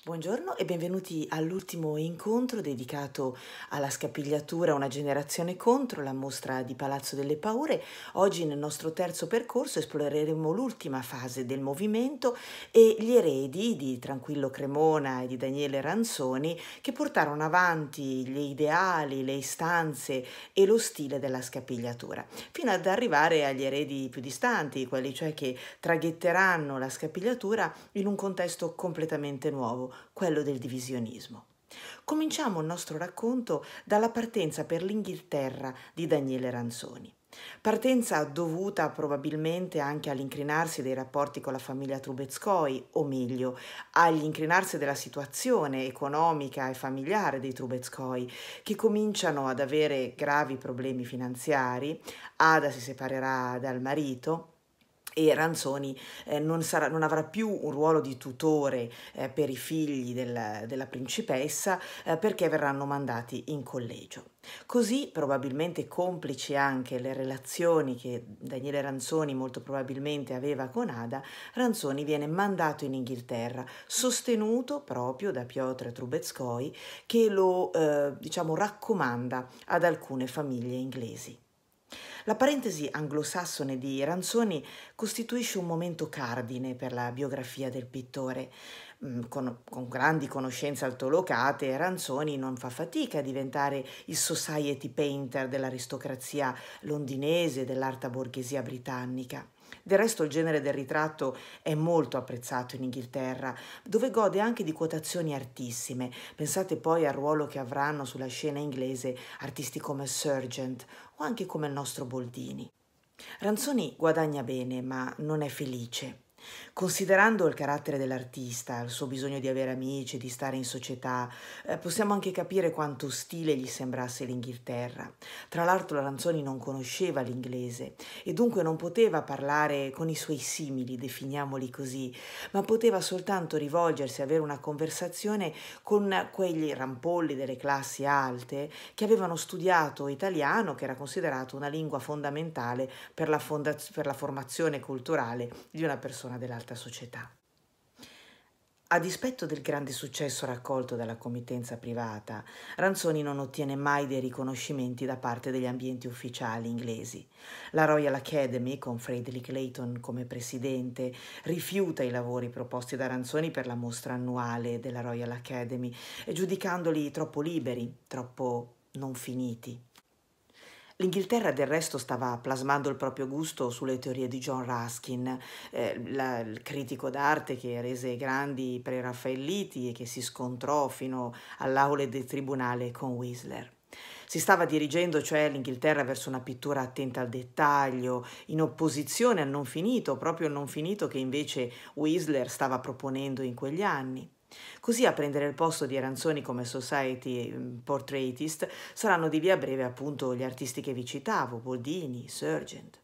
Buongiorno e benvenuti all'ultimo incontro dedicato alla scapigliatura Una generazione contro la mostra di Palazzo delle Paure. Oggi nel nostro terzo percorso esploreremo l'ultima fase del movimento e gli eredi di Tranquillo Cremona e di Daniele Ranzoni che portarono avanti gli ideali, le istanze e lo stile della scapigliatura, fino ad arrivare agli eredi più distanti, quelli cioè che traghetteranno la scapigliatura in un contesto completamente nuovo quello del divisionismo. Cominciamo il nostro racconto dalla partenza per l'Inghilterra di Daniele Ranzoni. Partenza dovuta probabilmente anche all'incrinarsi dei rapporti con la famiglia Trubetskoi, o meglio, all'incrinarsi della situazione economica e familiare dei Trubetskoi, che cominciano ad avere gravi problemi finanziari, Ada si separerà dal marito, e Ranzoni eh, non, sarà, non, avrà più un ruolo di tutore eh, per i figli del, della principessa eh, perché verranno mandati in collegio. Così, probabilmente complici anche le relazioni che Daniele Ranzoni molto probabilmente aveva con Ada, Ranzoni viene mandato in Inghilterra, sostenuto proprio da Piotr Trubetskoi che lo eh, diciamo, raccomanda ad alcune famiglie inglesi. La parentesi anglosassone di Ranzoni costituisce un momento cardine per la biografia del pittore. Mm, con, con, grandi conoscenze altolocate, Ranzoni non fa fatica a diventare il society painter dell'aristocrazia londinese, e dell'alta borghesia britannica. Del resto il genere del ritratto è molto apprezzato in Inghilterra, dove gode anche di quotazioni artissime. Pensate poi al ruolo che avranno sulla scena inglese artisti come Sergent o anche come il nostro Boldini. Ranzoni guadagna bene, ma non è felice. Considerando il carattere dell'artista, il suo bisogno di avere amici, di stare in società, eh, possiamo anche capire quanto ostile gli sembrasse l'Inghilterra. Tra l'altro Lanzoni non conosceva l'inglese e dunque non poteva parlare con i suoi simili, definiamoli così, ma poteva soltanto rivolgersi, avere una conversazione con quegli rampolli delle classi alte che avevano studiato italiano, che era considerato una lingua fondamentale per la, per la formazione culturale di una persona dell'altra certa società. A dispetto del grande successo raccolto dalla committenza privata, Ranzoni non ottiene mai dei riconoscimenti da parte degli ambienti ufficiali inglesi. La Royal Academy, con Frederick Layton come presidente, rifiuta i lavori proposti da Ranzoni per la mostra annuale della Royal Academy, giudicandoli troppo liberi, troppo non finiti. L'Inghilterra del resto stava plasmando il proprio gusto sulle teorie di John Ruskin, eh, la, il critico d'arte che rese grandi i preraffaelliti e che si scontrò fino all'aule del tribunale con Whistler. Si stava dirigendo cioè l'Inghilterra verso una pittura attenta al dettaglio, in opposizione al non finito, proprio il non finito che invece Whistler stava proponendo in quegli anni. Così a prendere il posto di Ranzoni come society mm, portraitist saranno di via breve appunto gli artisti che vi citavo, Boldini, Sargent.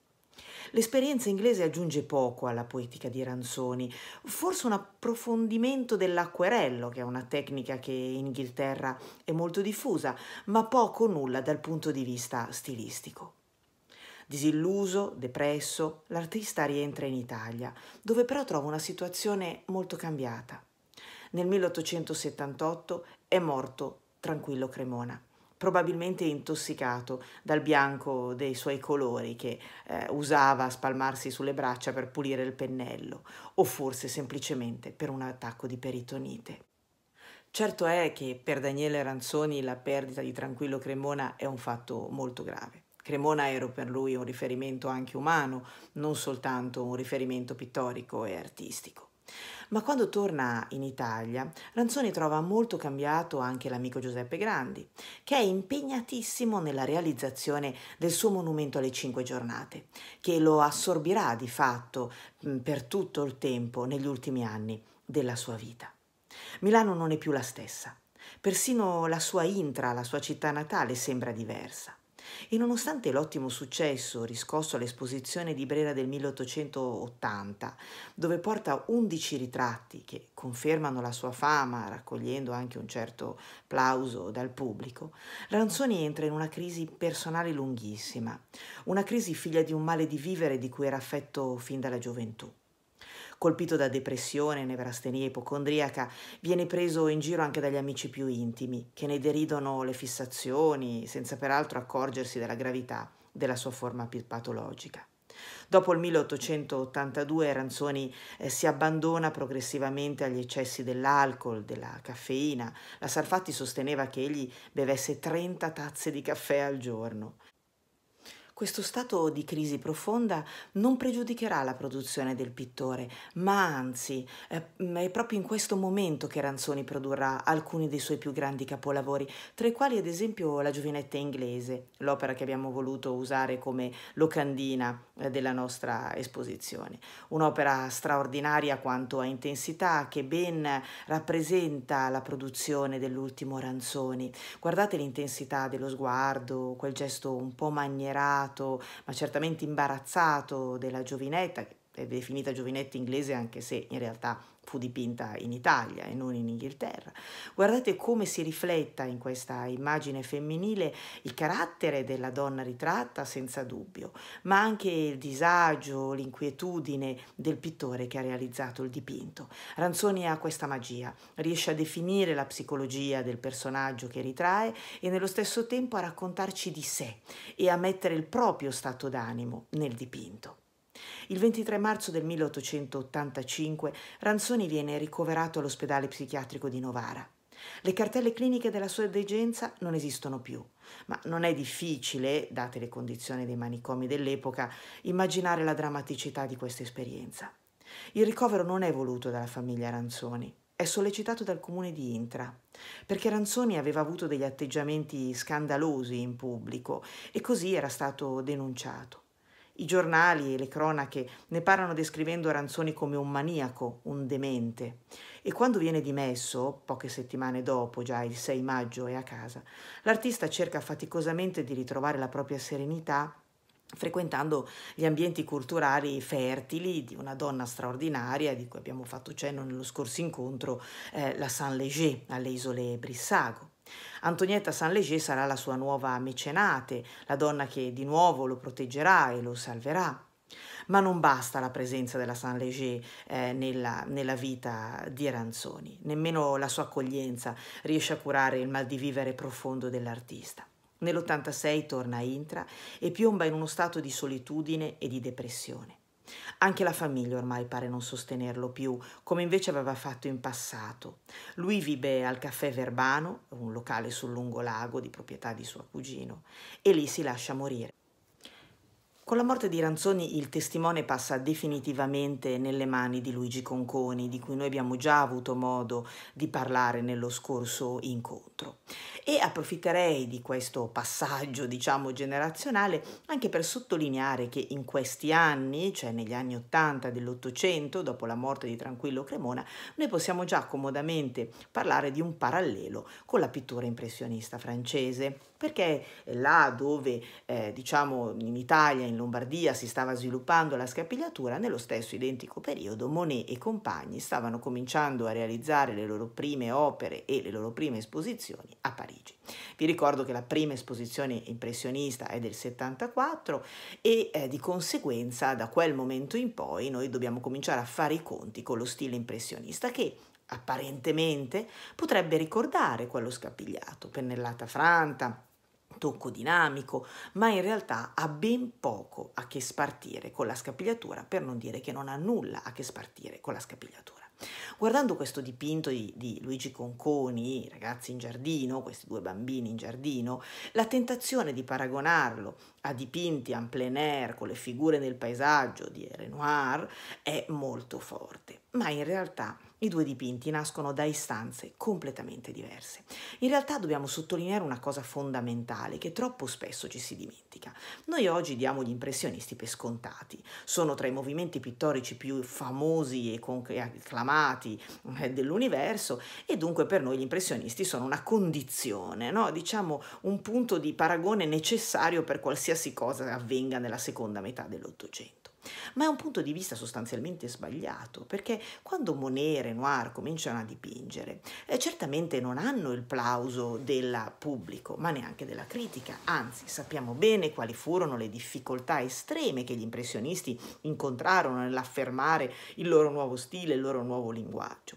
L'esperienza inglese aggiunge poco alla poetica di Ranzoni, forse un approfondimento dell'acquerello, che è una tecnica che in Inghilterra è molto diffusa, ma poco o nulla dal punto di vista stilistico. Disilluso, depresso, l'artista rientra in Italia, dove però trova una situazione molto cambiata. Nel 1878 è morto Tranquillo Cremona probabilmente intossicato dal bianco dei suoi colori che eh, usava a spalmarsi sulle braccia per pulire il pennello, o forse semplicemente per un attacco di peritonite. Certo è che per Daniele Ranzoni la perdita di Tranquillo Cremona è un fatto molto grave. Cremona era per lui un riferimento anche umano, non soltanto un riferimento pittorico e artistico. Ma quando torna in Italia, Ranzoni trova molto cambiato anche l'amico Giuseppe Grandi, che è impegnatissimo nella realizzazione del suo monumento alle cinque giornate, che lo assorbirà di fatto per tutto il tempo negli ultimi anni della sua vita. Milano non è più la stessa. Persino la sua intra, la sua città natale, sembra diversa e nonostante l'ottimo successo riscosso all'esposizione di Brera del 1880, dove porta 11 ritratti che confermano la sua fama, raccogliendo anche un certo plauso dal pubblico, Ranzoni entra in una crisi personale lunghissima, una crisi figlia di un male di vivere di cui era affetto fin dalla gioventù colpito da depressione, nevrastenia ipocondriaca, viene preso in giro anche dagli amici più intimi, che ne deridono le fissazioni, senza peraltro accorgersi della gravità della sua forma patologica. Dopo il 1882 Ranzoni eh, si abbandona progressivamente agli eccessi dell'alcol, della caffeina. La Sarfatti sosteneva che egli bevesse 30 tazze di caffè al giorno. Questo stato di crisi profonda non pregiudicherà la produzione del pittore, ma anzi eh, mm, è proprio in questo momento che Ranzoni produrrà alcuni dei suoi più grandi capolavori, tra i quali ad esempio La giovinetta inglese, l'opera che abbiamo voluto usare come locandina eh, della nostra esposizione. Un'opera straordinaria quanto a intensità che ben rappresenta la produzione dell'ultimo Ranzoni. Guardate l'intensità dello sguardo, quel gesto un po' manierato, sconcertato, ma certamente imbarazzato della giovinetta, che è definita giovinetta inglese anche se in realtà fu dipinta in Italia e non in Inghilterra. Guardate come si rifletta in questa immagine femminile il carattere della donna ritratta senza dubbio, ma anche il disagio, l'inquietudine del pittore che ha realizzato il dipinto. Ranzoni ha questa magia, riesce a definire la psicologia del personaggio che ritrae e nello stesso tempo a raccontarci di sé e a mettere il proprio stato d'animo nel dipinto. Il 23 marzo del 1885 Ranzoni viene ricoverato all'ospedale psichiatrico di Novara. Le cartelle cliniche della sua degenza non esistono più, ma non è difficile, date le condizioni dei manicomi dell'epoca, immaginare la drammaticità di questa esperienza. Il ricovero non è voluto dalla famiglia Ranzoni, è sollecitato dal comune di Intra, perché Ranzoni aveva avuto degli atteggiamenti scandalosi in pubblico e così era stato denunciato. I giornali e le cronache ne parlano descrivendo Ranzoni come un maniaco, un demente. E quando viene dimesso, poche settimane dopo, già il 6 maggio è a casa, l'artista cerca faticosamente di ritrovare la propria serenità frequentando gli ambienti culturali fertili di una donna straordinaria di cui abbiamo fatto cenno nello scorso incontro, eh, la Saint-Léger alle isole Brissago. Antonietta Sanleger sarà la sua nuova mecenate, la donna che di nuovo lo proteggerà e lo salverà. Ma non basta la presenza della Saint-Léger eh, nella, nella, vita di Ranzoni, nemmeno la sua accoglienza riesce a curare il mal di vivere profondo dell'artista. Nell'86 torna a Intra e piomba in uno stato di solitudine e di depressione. Anche la famiglia ormai pare non sostenerlo più, come invece aveva fatto in passato. Lui vive al Caffè Verbano, un locale sul lungo lago di proprietà di suo cugino, e lì si lascia morire. Con la morte di Ranzoni il testimone passa definitivamente nelle mani di Luigi Conconi, di cui noi abbiamo già avuto modo di parlare nello scorso incontro. E approfitterei di questo passaggio, diciamo, generazionale anche per sottolineare che in questi anni, cioè negli anni 80 dell'Ottocento, dopo la morte di Tranquillo Cremona, noi possiamo già comodamente parlare di un parallelo con la pittura impressionista francese perché eh, là dove eh, diciamo in Italia, in Lombardia si stava sviluppando la scapigliatura, nello stesso identico periodo Monet e compagni stavano cominciando a realizzare le loro prime opere e le loro prime esposizioni a Parigi. Vi ricordo che la prima esposizione impressionista è del 74 e eh, di conseguenza da quel momento in poi noi dobbiamo cominciare a fare i conti con lo stile impressionista che apparentemente potrebbe ricordare quello scapigliato, pennellata franta, tocco dinamico, ma in realtà ha ben poco a che spartire con la scapigliatura, per non dire che non ha nulla a che spartire con la scapigliatura. Guardando questo dipinto di, di Luigi Conconi, ragazzi in giardino, questi due bambini in giardino, la tentazione di paragonarlo a dipinti en plein air con le figure nel paesaggio di Renoir è molto forte, ma in realtà i due dipinti nascono da istanze completamente diverse. In realtà dobbiamo sottolineare una cosa fondamentale che troppo spesso ci si dimentica. Noi oggi diamo gli impressionisti per scontati. Sono tra i movimenti pittorici più famosi e acclamati eh, dell'universo e dunque per noi gli impressionisti sono una condizione, no? diciamo un punto di paragone necessario per qualsiasi qualsiasi cosa avvenga nella seconda metà dell'Ottocento. Ma è un punto di vista sostanzialmente sbagliato, perché quando Monet e Renoir cominciano a dipingere, eh, certamente non hanno il plauso del pubblico, ma neanche della critica, anzi sappiamo bene quali furono le difficoltà estreme che gli impressionisti incontrarono nell'affermare il loro nuovo stile, il loro nuovo linguaggio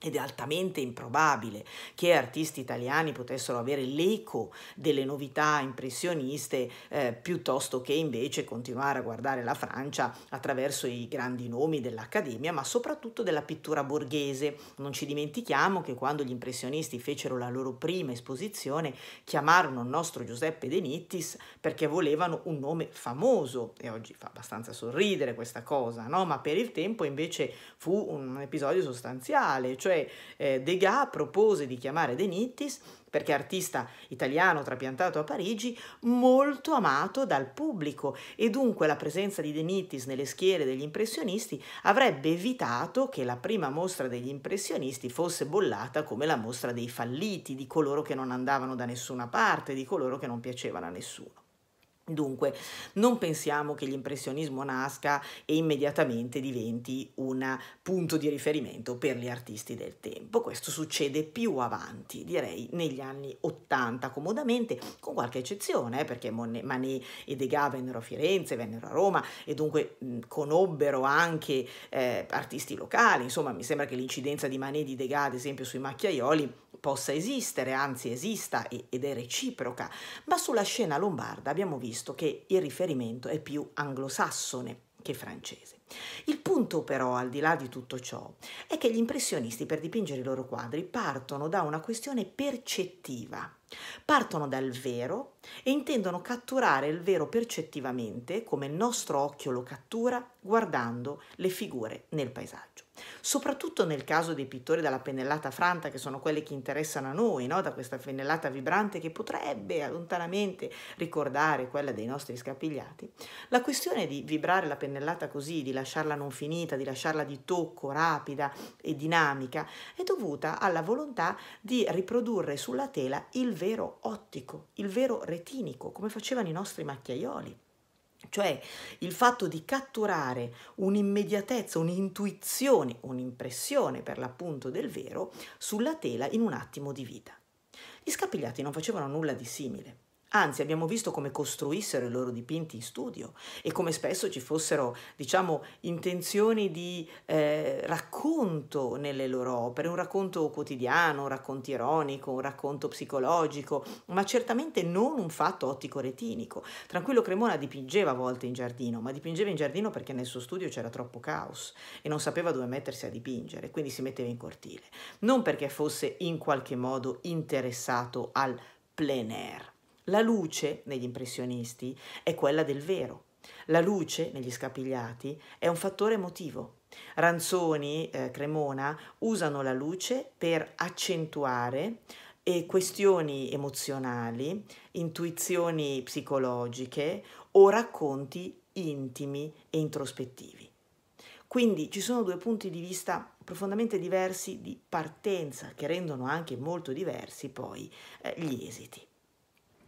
ed è altamente improbabile che artisti italiani potessero avere l'eco delle novità impressioniste eh, piuttosto che invece continuare a guardare la Francia attraverso i grandi nomi dell'Accademia, ma soprattutto della pittura borghese. Non ci dimentichiamo che quando gli impressionisti fecero la loro prima esposizione chiamarono il nostro Giuseppe De Nittis perché volevano un nome famoso e oggi fa abbastanza sorridere questa cosa, no? ma per il tempo invece fu un episodio sostanziale, cioè cioè eh, Degas propose di chiamare De Nittis perché artista italiano trapiantato a Parigi, molto amato dal pubblico e dunque la presenza di De Nittis nelle schiere degli impressionisti avrebbe evitato che la prima mostra degli impressionisti fosse bollata come la mostra dei falliti, di coloro che non andavano da nessuna parte, di coloro che non piacevano a nessuno. Dunque, non pensiamo che l'impressionismo nasca e immediatamente diventi un punto di riferimento per gli artisti del tempo. Questo succede più avanti, direi negli anni 80 comodamente, con qualche eccezione, eh, perché Manet e Degas vennero a Firenze, vennero a Roma e dunque mh, conobbero anche eh, artisti locali. Insomma, mi sembra che l'incidenza di Manet e di Degas, ad esempio, sui macchiaioli possa esistere, anzi esista ed è reciproca, ma sulla scena lombarda abbiamo visto che il riferimento è più anglosassone che francese. Il punto però, al di là di tutto ciò, è che gli impressionisti per dipingere i loro quadri partono da una questione percettiva, partono dal vero e intendono catturare il vero percettivamente come il nostro occhio lo cattura guardando le figure nel paesaggio soprattutto nel caso dei pittori dalla pennellata franta, che sono quelli che interessano a noi, no? da questa pennellata vibrante che potrebbe lontanamente ricordare quella dei nostri scapigliati, la questione di vibrare la pennellata così, di lasciarla non finita, di lasciarla di tocco, rapida e dinamica, è dovuta alla volontà di riprodurre sulla tela il vero ottico, il vero retinico, come facevano i nostri macchiaioli. Cioè il fatto di catturare un'immediatezza, un'intuizione, un'impressione per l'appunto del vero sulla tela in un attimo di vita. Gli scapigliati non facevano nulla di simile. Anzi, abbiamo visto come costruissero i loro dipinti in studio e come spesso ci fossero, diciamo, intenzioni di eh, racconto nelle loro opere, un racconto quotidiano, un racconto ironico, un racconto psicologico, ma certamente non un fatto ottico-retinico. Tranquillo Cremona dipingeva a volte in giardino, ma dipingeva in giardino perché nel suo studio c'era troppo caos e non sapeva dove mettersi a dipingere, quindi si metteva in cortile, non perché fosse in qualche modo interessato al plein air. La luce negli impressionisti è quella del vero. La luce negli scapigliati è un fattore emotivo. Ranzoni, eh, Cremona, usano la luce per accentuare eh, questioni emozionali, intuizioni psicologiche o racconti intimi e introspettivi. Quindi ci sono due punti di vista profondamente diversi di partenza che rendono anche molto diversi poi eh, gli esiti.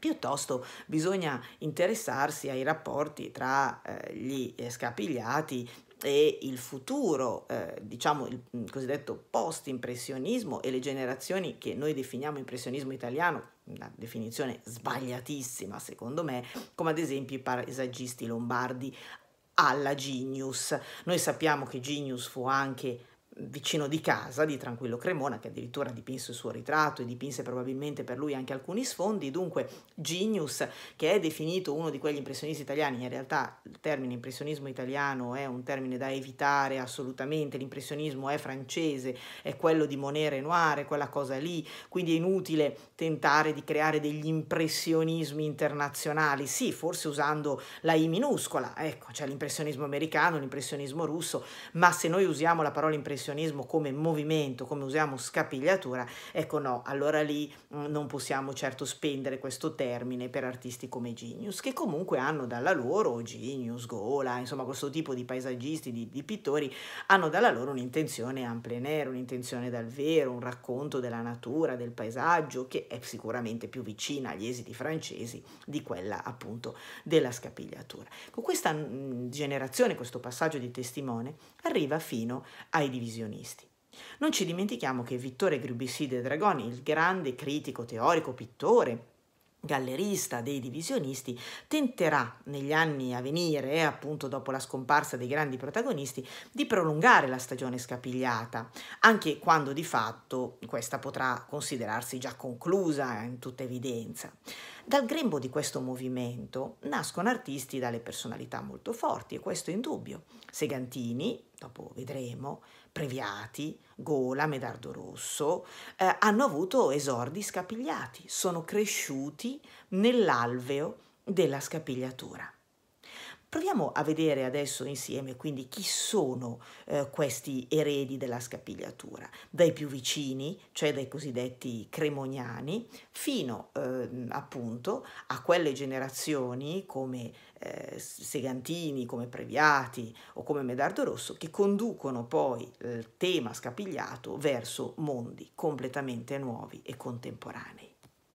Piuttosto bisogna interessarsi ai rapporti tra eh, gli scapigliati e il futuro, eh, diciamo il mm, cosiddetto post-impressionismo e le generazioni che noi definiamo impressionismo italiano, una definizione sbagliatissima secondo me, come ad esempio i paesaggisti lombardi alla Genius. Noi sappiamo che Genius fu anche vicino di casa di Tranquillo Cremona, che addirittura dipinse il suo ritratto e dipinse probabilmente per lui anche alcuni sfondi. Dunque, Genius, che è definito uno di quegli impressionisti italiani, in realtà il termine impressionismo italiano è un termine da evitare assolutamente, l'impressionismo è francese, è quello di Monet Renoir, quella cosa lì, quindi è inutile tentare di creare degli impressionismi internazionali, sì, forse usando la I minuscola, ecco, c'è cioè l'impressionismo americano, l'impressionismo russo, ma se noi usiamo la parola impressionismo, negazionismo come movimento, come usiamo scapigliatura, ecco no, allora lì mm, non possiamo certo spendere questo termine per artisti come Genius, che comunque hanno dalla loro, Genius, Gola, insomma questo tipo di paesaggisti, di, di pittori, hanno dalla loro un'intenzione en plein air, un'intenzione dal vero, un racconto della natura, del paesaggio, che è sicuramente più vicina agli esiti francesi di quella appunto della scapigliatura. Con questa mm, generazione, questo passaggio di testimone, arriva fino ai divisioni revisionisti. Non ci dimentichiamo che Vittore Grubiside Dragoni, il grande critico teorico, pittore, gallerista dei divisionisti, tenterà negli anni a venire, appunto dopo la scomparsa dei grandi protagonisti, di prolungare la stagione scapigliata, anche quando di fatto questa potrà considerarsi già conclusa in tutta evidenza. Dal grembo di questo movimento nascono artisti dalle personalità molto forti, e questo è indubbio. Segantini, dopo vedremo, Previati, Gola, Medardo Rosso, eh, hanno avuto esordi scapigliati, sono cresciuti nell'alveo della scapigliatura. Proviamo a vedere adesso insieme quindi chi sono eh, questi eredi della scapigliatura, dai più vicini, cioè dai cosiddetti cremoniani, fino eh, appunto a quelle generazioni come eh, Segantini, come Previati o come Medardo Rosso, che conducono poi il tema scapigliato verso mondi completamente nuovi e contemporanei.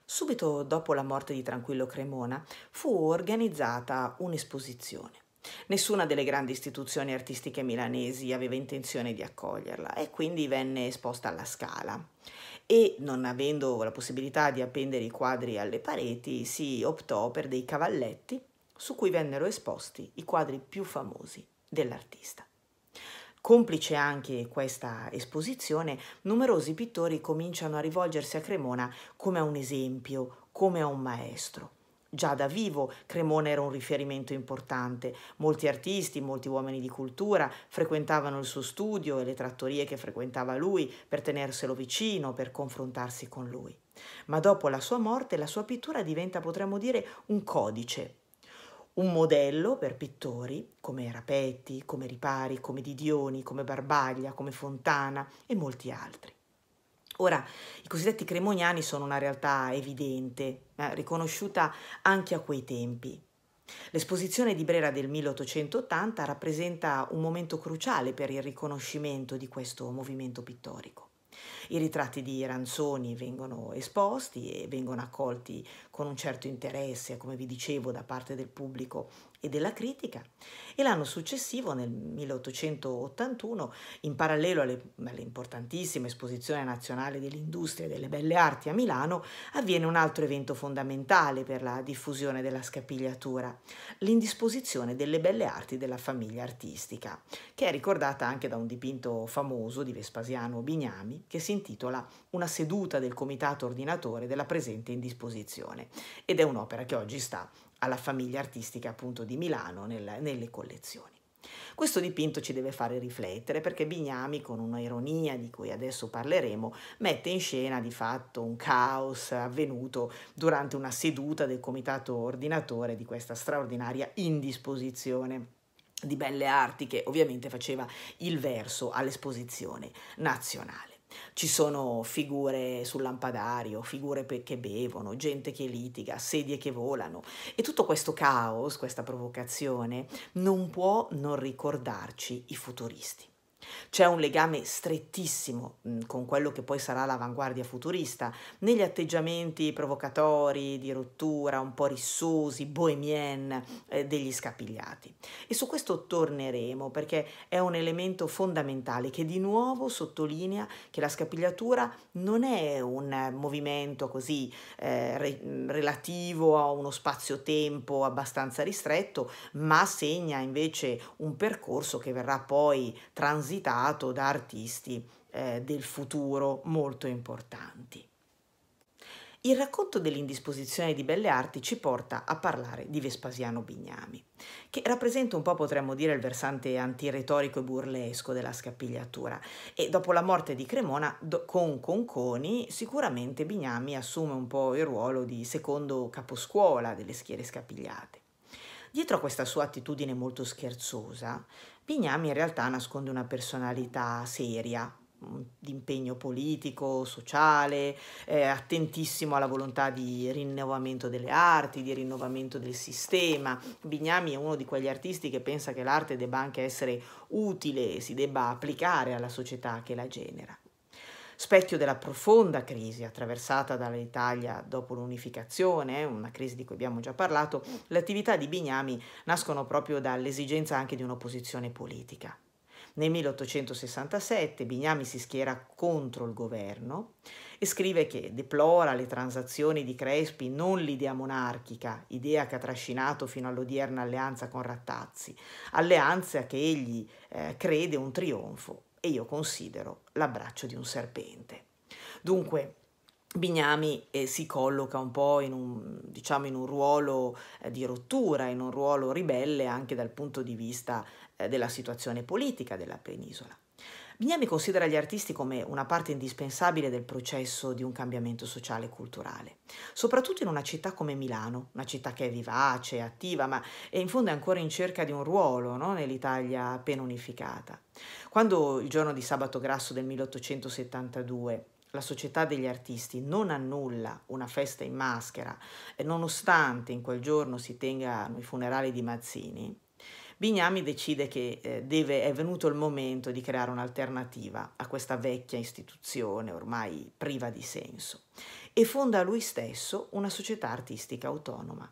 Subito dopo la morte di Tranquillo Cremona fu organizzata un'esposizione. Nessuna delle grandi istituzioni artistiche milanesi aveva intenzione di accoglierla e quindi venne esposta alla Scala. E non avendo la possibilità di appendere i quadri alle pareti, si optò per dei cavalletti su cui vennero esposti i quadri più famosi dell'artista. Complice anche questa esposizione, numerosi pittori cominciano a rivolgersi a Cremona come a un esempio, come a un maestro. Già da vivo Cremona era un riferimento importante, molti artisti, molti uomini di cultura frequentavano il suo studio e le trattorie che frequentava lui per tenerselo vicino, per confrontarsi con lui. Ma dopo la sua morte la sua pittura diventa, potremmo dire, un codice, un modello per pittori come Rapetti, come Ripari, come Didioni, come Barbaglia, come Fontana e molti altri. Ora, i cosiddetti cremoniani sono una realtà evidente, eh, riconosciuta anche a quei tempi. L'esposizione di Brera del 1880 rappresenta un momento cruciale per il riconoscimento di questo movimento pittorico. I ritratti di Ranzoni vengono esposti e vengono accolti con un certo interesse, come vi dicevo, da parte del pubblico e della critica e l'anno successivo, nel 1881, in parallelo alle, alle importantissime esposizioni dell'industria e delle belle arti a Milano, avviene un altro evento fondamentale per la diffusione della scapigliatura, l'indisposizione delle belle arti della famiglia artistica, che è ricordata anche da un dipinto famoso di Vespasiano Bignami che si intitola Una seduta del comitato ordinatore della presente indisposizione ed è un'opera che oggi sta alla famiglia artistica appunto di Milano nel, nelle collezioni. Questo dipinto ci deve fare riflettere perché Bignami, con un'ironia di cui adesso parleremo, mette in scena di fatto un caos avvenuto durante una seduta del comitato ordinatore di questa straordinaria indisposizione di belle arti che ovviamente faceva il verso all'esposizione nazionale. Ci sono figure sul lampadario, figure che bevono, gente che litiga, sedie che volano e tutto questo caos, questa provocazione, non può non ricordarci i futuristi. C'è un legame strettissimo mm, con quello che poi sarà l'avanguardia futurista, negli atteggiamenti provocatori, di rottura, un po' rissosi, bohemien eh, degli scapigliati. E su questo torneremo perché è un elemento fondamentale che di nuovo sottolinea che la scapigliatura non è un movimento così eh, re mm, relativo a uno spazio-tempo abbastanza ristretto, ma segna invece un percorso che verrà poi transitato rivisitato da artisti eh, del futuro molto importanti. Il racconto dell'indisposizione di belle arti ci porta a parlare di Vespasiano Bignami, che rappresenta un po' potremmo dire il versante antiretorico e burlesco della scappigliatura e dopo la morte di Cremona do, con Conconi sicuramente Bignami assume un po' il ruolo di secondo caposcuola delle schiere scappigliate. Dietro a questa sua attitudine molto scherzosa Pignami in realtà nasconde una personalità seria, mm, di impegno politico, sociale, eh, attentissimo alla volontà di rinnovamento delle arti, di rinnovamento del sistema. Bignami è uno di quegli artisti che pensa che l'arte debba anche essere utile, si debba applicare alla società che la genera specchio della profonda crisi attraversata dall'Italia dopo l'unificazione, una crisi di cui abbiamo già parlato, le attività di Bignami nascono proprio dall'esigenza anche di un'opposizione politica. Nel 1867 Bignami si schiera contro il governo e scrive che deplora le transazioni di Crespi, non l'idea monarchica, idea che ha trascinato fino all'odierna alleanza con Rattazzi, alleanza che egli eh, crede un trionfo e io considero l'abbraccio di un serpente. Dunque, Bignami eh, si colloca un po' in un, diciamo, in un ruolo eh, di rottura, in un ruolo ribelle anche dal punto di vista eh, della situazione politica della penisola. Bignami considera gli artisti come una parte indispensabile del processo di un cambiamento sociale e culturale, soprattutto in una città come Milano, una città che è vivace, attiva, ma è in fondo è ancora in cerca di un ruolo no? nell'Italia appena unificata. Quando il giorno di sabato grasso del 1872 la società degli artisti non annulla una festa in maschera, nonostante in quel giorno si tengano i funerali di Mazzini, Bignami decide che eh, deve, è venuto il momento di creare un'alternativa a questa vecchia istituzione ormai priva di senso e fonda lui stesso una società artistica autonoma.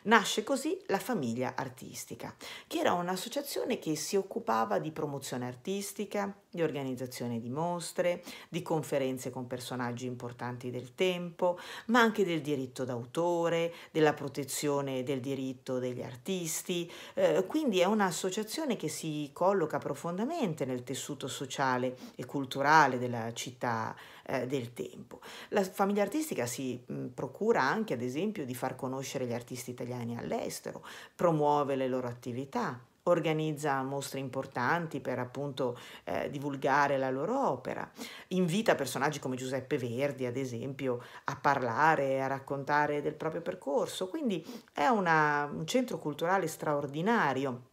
Nasce così la Famiglia Artistica, che era un'associazione che si occupava di promozione artistica, di organizzazione di mostre, di conferenze con personaggi importanti del tempo, ma anche del diritto d'autore, della protezione del diritto degli artisti. Eh, quindi è un'associazione che si colloca profondamente nel tessuto sociale e culturale della città eh, del tempo. La famiglia artistica si mh, mm, procura anche, ad esempio, di far conoscere gli artisti italiani all'estero, promuove le loro attività organizza mostre importanti per appunto eh, divulgare la loro opera, invita personaggi come Giuseppe Verdi ad esempio a parlare, e a raccontare del proprio percorso, quindi è una, un centro culturale straordinario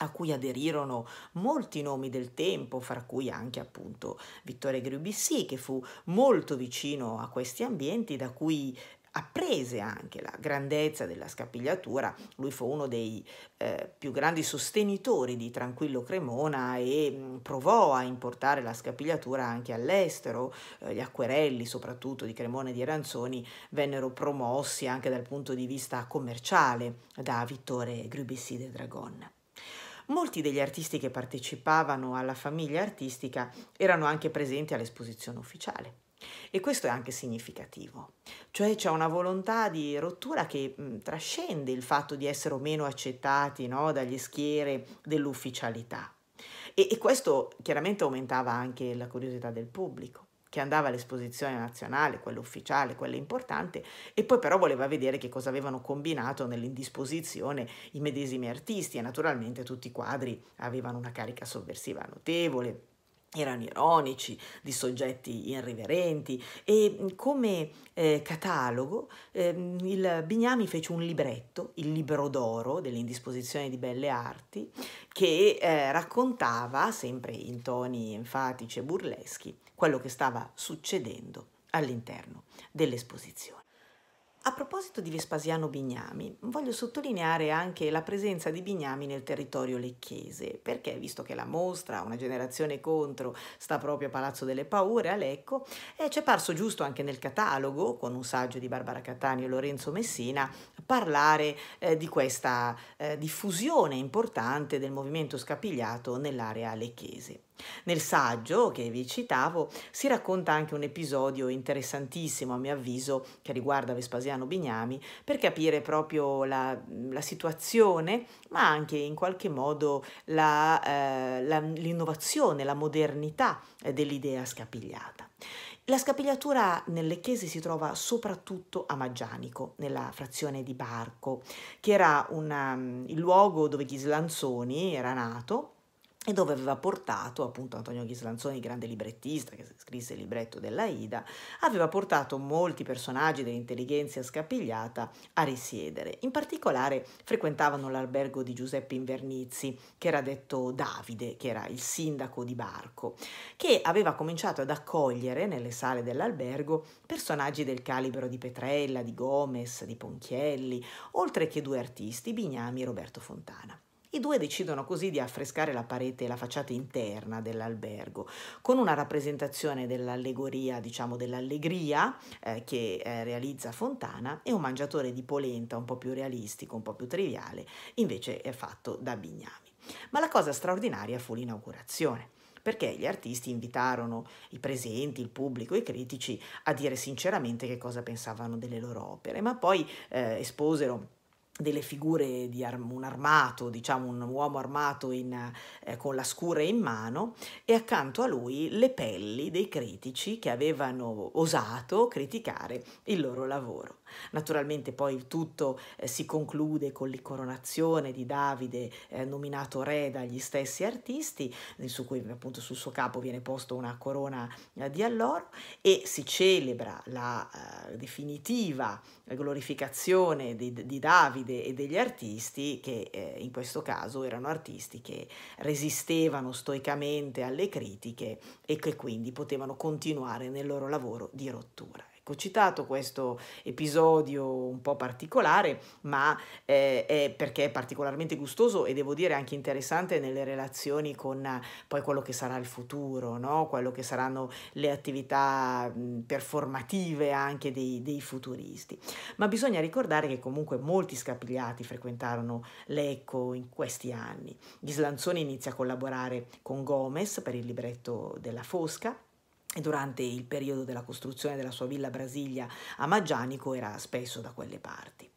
a cui aderirono molti nomi del tempo, fra cui anche appunto Vittorio Grubissi, che fu molto vicino a questi ambienti, da cui apprese anche la grandezza della scapigliatura, lui fu uno dei eh, più grandi sostenitori di Tranquillo Cremona e mh, mm, provò a importare la scapigliatura anche all'estero, eh, gli acquerelli soprattutto di Cremona e di Aranzoni vennero promossi anche dal punto di vista commerciale da Vittore Grubissi de Dragon. Molti degli artisti che partecipavano alla famiglia artistica erano anche presenti all'esposizione ufficiale. E questo è anche significativo, cioè c'è una volontà di rottura che mh, trascende il fatto di essere o meno accettati no, dagli schiere dell'ufficialità. E, e questo chiaramente aumentava anche la curiosità del pubblico che andava all'esposizione nazionale, quella ufficiale, quella importante, e poi però voleva vedere che cosa avevano combinato nell'indisposizione i medesimi artisti e naturalmente tutti i quadri avevano una carica sovversiva notevole erano ironici, di soggetti irriverenti e come eh, catalogo eh, il Bignami fece un libretto, il libro d'oro dell'indisposizione di belle arti, che eh, raccontava, sempre in toni enfatici e burleschi, quello che stava succedendo all'interno dell'esposizione. A proposito di Vespasiano Bignami, voglio sottolineare anche la presenza di Bignami nel territorio lecchese, perché visto che la mostra, una generazione contro, sta proprio a Palazzo delle Paure, a Lecco, eh, c'è parso giusto anche nel catalogo, con un saggio di Barbara Catani e Lorenzo Messina, parlare eh, di questa eh, diffusione importante del movimento scapigliato nell'area lecchese. Nel saggio che vi citavo si racconta anche un episodio interessantissimo, a mio avviso, che riguarda Vespasiano Bignami, per capire proprio la, la situazione, ma anche in qualche modo la, eh, la, l'innovazione, la modernità eh, dell'idea scapigliata. La scapigliatura nelle chiese si trova soprattutto a Maggianico, nella frazione di Barco, che era una, il luogo dove Ghislanzoni era nato e dove aveva portato appunto Antonio Ghislanzoni, grande librettista che scrisse il libretto dell'Aida, aveva portato molti personaggi dell'intelligenza scapigliata a risiedere. In particolare frequentavano l'albergo di Giuseppe Invernizzi, che era detto Davide, che era il sindaco di Barco, che aveva cominciato ad accogliere nelle sale dell'albergo personaggi del calibro di Petrella, di Gomez, di Ponchielli, oltre che due artisti, Bignami e Roberto Fontana. I due decidono così di affrescare la parete e la facciata interna dell'albergo con una rappresentazione dell'allegoria, diciamo dell'allegria eh, che eh, realizza Fontana e un mangiatore di polenta un po' più realistico, un po' più triviale, invece è fatto da Bignami. Ma la cosa straordinaria fu l'inaugurazione perché gli artisti invitarono i presenti, il pubblico, i critici a dire sinceramente che cosa pensavano delle loro opere, ma poi eh, esposero delle figure di arm- un armato, diciamo un uomo armato in, eh, con la scura in mano e accanto a lui le pelli dei critici che avevano osato criticare il loro lavoro. Naturalmente poi il tutto eh, si conclude con l'incoronazione di Davide eh, nominato re dagli stessi artisti, su cui appunto sul suo capo viene posto una corona eh, di alloro e si celebra la eh, definitiva glorificazione di, di, Davide e degli artisti che eh, in questo caso erano artisti che resistevano stoicamente alle critiche e che quindi potevano continuare nel loro lavoro di rottura. Ecco, ho citato questo episodio un po' particolare, ma eh, è perché è particolarmente gustoso e devo dire anche interessante nelle relazioni con poi quello che sarà il futuro, no? quello che saranno le attività performative anche dei, dei, futuristi. Ma bisogna ricordare che comunque molti scapigliati frequentarono l'Ecco in questi anni. Ghislanzoni inizia a collaborare con Gomez per il libretto della Fosca durante il periodo della costruzione della sua villa Brasilia a Maggianico era spesso da quelle parti.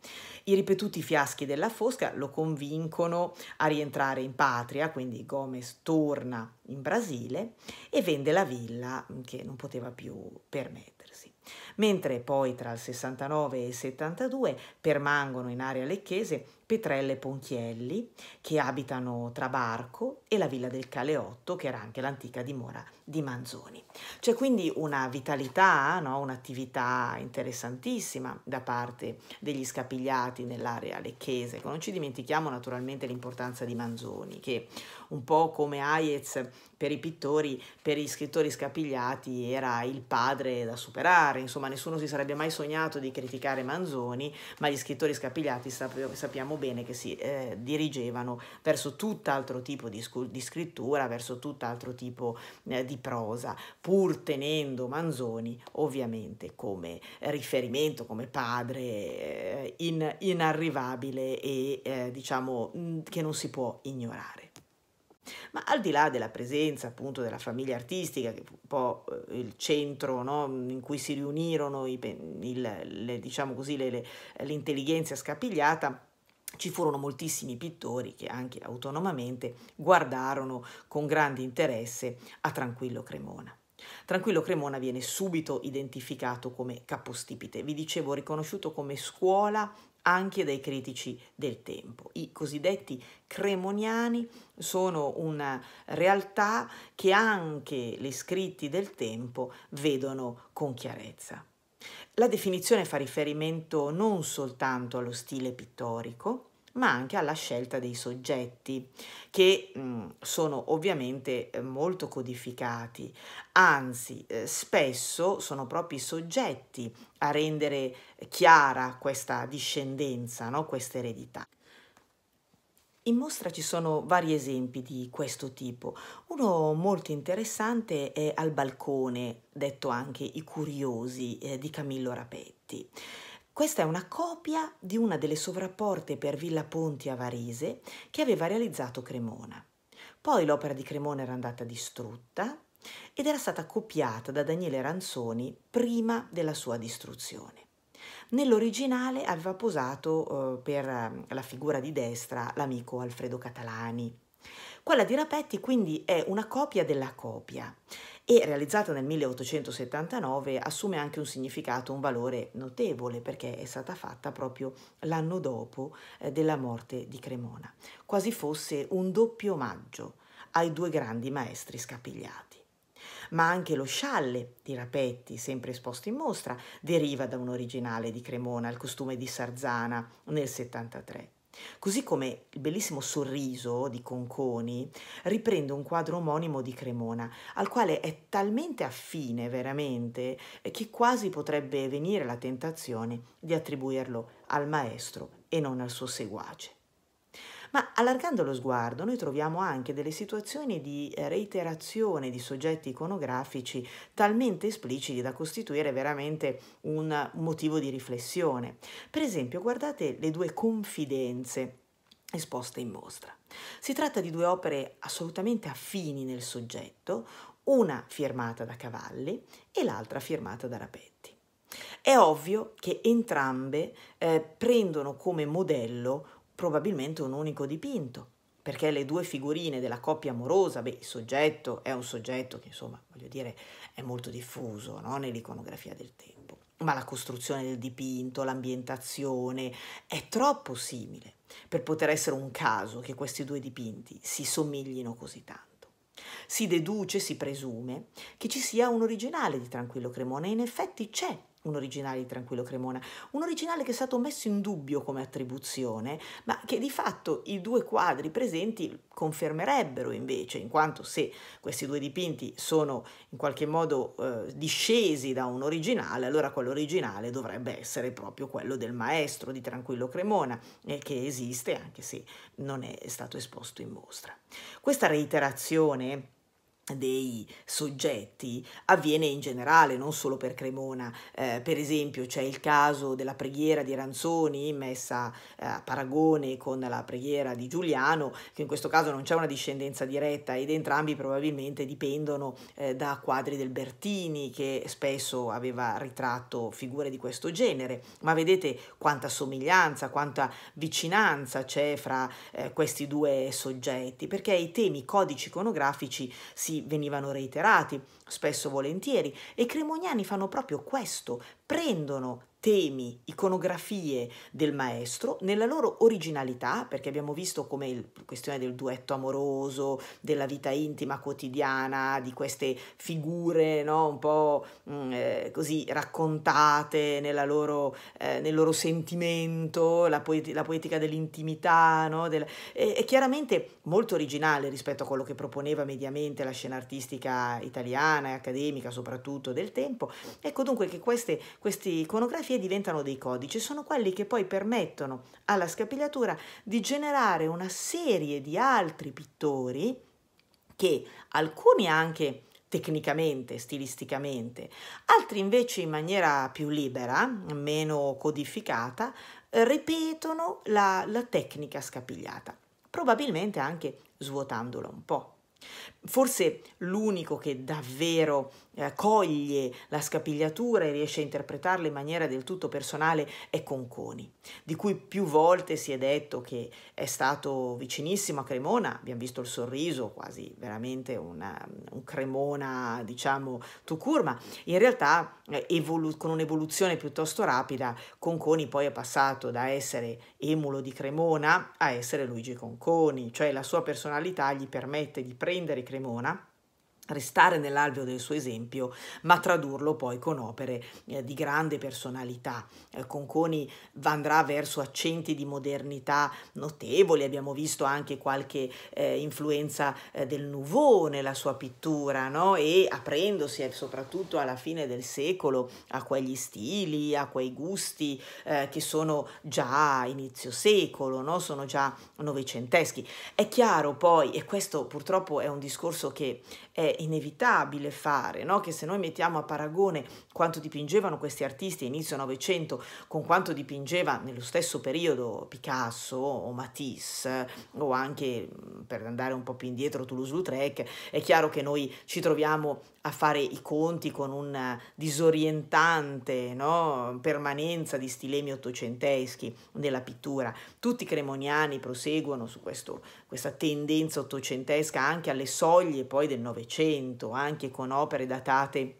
I ripetuti fiaschi della Fosca lo convincono a rientrare in patria, quindi Gomez torna in Brasile e vende la villa mm, che non poteva più permettersi. Mentre poi tra il 69 e il 72 permangono in area lecchese Petrelle Ponchielli, che abitano tra Barco e la villa del Caleotto, che era anche l'antica dimora di Manzoni. C'è quindi una vitalità, no? un'attività interessantissima da parte degli scapigliati nell'area lecchese. Non ci dimentichiamo naturalmente l'importanza di Manzoni, che un po' come Hayez per i pittori, per gli scrittori scapigliati era il padre da superare, insomma nessuno si sarebbe mai sognato di criticare Manzoni, ma gli scrittori scapigliati sappiamo bene che si eh, dirigevano verso tutt'altro tipo di, di, scrittura, verso tutt'altro tipo eh, di prosa, pur tenendo Manzoni ovviamente come riferimento, come padre eh, in inarrivabile e eh, diciamo mm, che non si può ignorare. Ma al di là della presenza appunto della famiglia artistica, che è un po' eh, il centro no, in cui si riunirono i, il, le, diciamo così, le, le, l'intelligenza scapigliata, ci furono moltissimi pittori che anche autonomamente guardarono con grande interesse a Tranquillo Cremona. Tranquillo Cremona viene subito identificato come capostipite, vi dicevo riconosciuto come scuola anche dai critici del tempo. I cosiddetti cremoniani sono una realtà che anche gli scritti del tempo vedono con chiarezza. La definizione fa riferimento non soltanto allo stile pittorico, ma anche alla scelta dei soggetti, che mh, mm, sono ovviamente eh, molto codificati, anzi eh, spesso sono proprio i soggetti a rendere chiara questa discendenza, no? questa eredità. In mostra ci sono vari esempi di questo tipo. Uno molto interessante è Al balcone, detto anche I curiosi eh, di Camillo Rapetti. Questa è una copia di una delle sovrapporte per Villa Ponti a Varese che aveva realizzato Cremona. Poi l'opera di Cremona era andata distrutta ed era stata copiata da Daniele Ranzoni prima della sua distruzione. Nell'originale aveva posato eh, per ehm, la figura di destra l'amico Alfredo Catalani, quella di Rapetti quindi è una copia della copia e realizzata nel 1879 assume anche un significato, un valore notevole perché è stata fatta proprio l'anno dopo eh, della morte di Cremona, quasi fosse un doppio omaggio ai due grandi maestri scapigliati. Ma anche lo scialle di Rapetti, sempre esposto in mostra, deriva da un originale di Cremona, il costume di Sarzana nel 73. Così come il bellissimo sorriso di Conconi riprende un quadro omonimo di Cremona, al quale è talmente affine veramente eh, che quasi potrebbe venire la tentazione di attribuirlo al maestro e non al suo seguace. Ma allargando lo sguardo noi troviamo anche delle situazioni di eh, reiterazione di soggetti iconografici talmente espliciti da costituire veramente un motivo di riflessione. Per esempio, guardate le due confidenze esposte in mostra. Si tratta di due opere assolutamente affini nel soggetto, una firmata da Cavalli e l'altra firmata da Rapetti. È ovvio che entrambe eh, prendono come modello probabilmente un unico dipinto, perché le due figurine della coppia amorosa, beh, il soggetto è un soggetto che insomma, voglio dire, è molto diffuso no? nell'iconografia del tempo, ma la costruzione del dipinto, l'ambientazione è troppo simile per poter essere un caso che questi due dipinti si somiglino così tanto. Si deduce, si presume, che ci sia un originale di Tranquillo Cremona e in effetti c'è un originale di Tranquillo Cremona, un originale che è stato messo in dubbio come attribuzione, ma che di fatto i due quadri presenti confermerebbero invece, in quanto se questi due dipinti sono in qualche modo eh, discesi da un originale, allora quell'originale dovrebbe essere proprio quello del maestro di Tranquillo Cremona, eh, che esiste anche se non è stato esposto in mostra. Questa reiterazione dei soggetti avviene in generale, non solo per Cremona. Eh, per esempio c'è il caso della preghiera di Ranzoni messa eh, a paragone con la preghiera di Giuliano, che in questo caso non c'è una discendenza diretta ed entrambi probabilmente dipendono eh, da quadri del Bertini che spesso aveva ritratto figure di questo genere. Ma vedete quanta somiglianza, quanta vicinanza c'è fra eh, questi due soggetti, perché i temi codici iconografici si venivano reiterati, spesso volentieri, e i cremognani fanno proprio questo, prendono temi, iconografie del maestro nella loro originalità, perché abbiamo visto come la questione del duetto amoroso, della vita intima quotidiana, di queste figure no, un po' mh, mm, eh, così raccontate loro, eh, nel loro sentimento, la, poet- la poetica dell'intimità, no, del- è, è chiaramente molto originale rispetto a quello che proponeva mediamente la scena artistica italiana e accademica, soprattutto del tempo. Ecco dunque che queste, queste iconografie fotografie diventano dei codici, sono quelli che poi permettono alla scapigliatura di generare una serie di altri pittori che alcuni anche tecnicamente, stilisticamente, altri invece in maniera più libera, meno codificata, ripetono la, la tecnica scapigliata, probabilmente anche svuotandola un po'. Forse l'unico che davvero eh, coglie la scapigliatura e riesce a interpretarla in maniera del tutto personale è Conconi, di cui più volte si è detto che è stato vicinissimo a Cremona, abbiamo visto il sorriso, quasi veramente una, un Cremona, diciamo, to court, ma in realtà eh, con un'evoluzione piuttosto rapida Conconi poi è passato da essere emulo di Cremona a essere Luigi Conconi, cioè la sua personalità gli permette di prendere Cremona restare nell'alveo del suo esempio, ma tradurlo poi con opere eh, di grande personalità. Eh, Conconi andrà verso accenti di modernità notevoli, abbiamo visto anche qualche eh, influenza eh, del Nouveau nella sua pittura, no? e aprendosi eh, soprattutto alla fine del secolo a quegli stili, a quei gusti eh, che sono già inizio secolo, no? sono già novecenteschi. È chiaro poi, e questo purtroppo è un discorso che è inevitabile fare, no? che se noi mettiamo a paragone quanto dipingevano questi artisti inizio Novecento con quanto dipingeva nello stesso periodo Picasso o Matisse o anche mm, per andare un po' più indietro Toulouse-Lautrec, è chiaro che noi ci troviamo a fare i conti con una disorientante no? permanenza di stilemi ottocenteschi nella pittura. Tutti i cremoniani proseguono su questo, questa tendenza ottocentesca anche alle soglie poi del Novecento Novecento, anche con opere datate